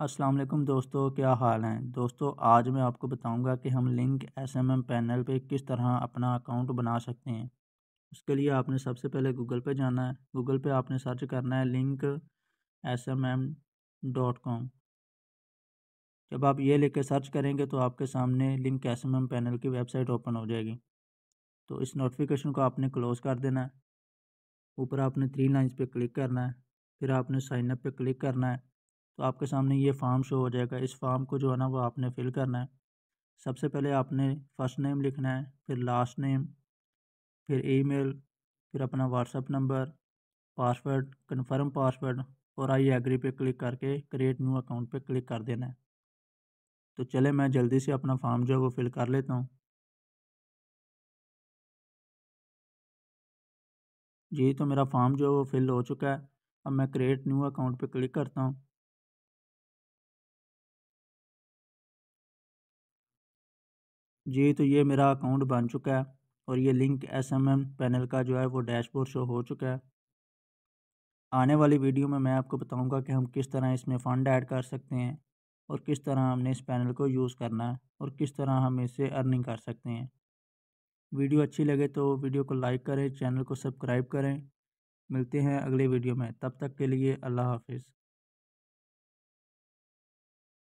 अस्सलाम वालेकुम दोस्तों क्या हाल हैं दोस्तों आज मैं आपको बताऊंगा कि हम लिंक एसएमएम पैनल पे किस तरह अपना अकाउंट बना सकते हैं उसके लिए आपने सबसे पहले गूगल पे जाना है गूगल पे आपने सर्च करना है link S M M dot com जब आप ये लेकर सर्च करेंगे तो आपके सामने link S M M panel की वेबसाइट ओपन हो जाएगी तो इस नोटिफिकेशन को आपने क्लोज़ कर देना है ऊपर आपने थ्री लाइन्स पर क्लिक करना है फिर आपने साइनअप पर क्लिक करना है तो आपके सामने ये फॉर्म शो हो जाएगा इस फॉर्म को जो है ना वो आपने फिल करना है सबसे पहले आपने फ़र्स्ट नेम लिखना है फिर लास्ट नेम फिर ईमेल फिर अपना WhatsApp number password confirm password और आई एग्री पे क्लिक करके क्रिएट न्यू अकाउंट पे क्लिक कर देना है तो चले मैं जल्दी से अपना फॉर्म जो है वो फिल कर लेता हूँ जी तो मेरा फॉर्म जो है वो फिल हो चुका है अब मैं क्रिएट न्यू अकाउंट पे क्लिक करता हूँ जी तो ये मेरा अकाउंट बन चुका है और ये link S M M panel का जो है वो डैशबोर्ड शो हो चुका है आने वाली वीडियो में मैं आपको बताऊंगा कि हम किस तरह इसमें फ़ंड ऐड कर सकते हैं और किस तरह हमने इस पैनल को यूज़ करना है और किस तरह हम इससे अर्निंग कर सकते हैं वीडियो अच्छी लगे तो वीडियो को लाइक करें चैनल को सब्सक्राइब करें मिलते हैं अगले वीडियो में तब तक के लिए अल्लाह हाफिज़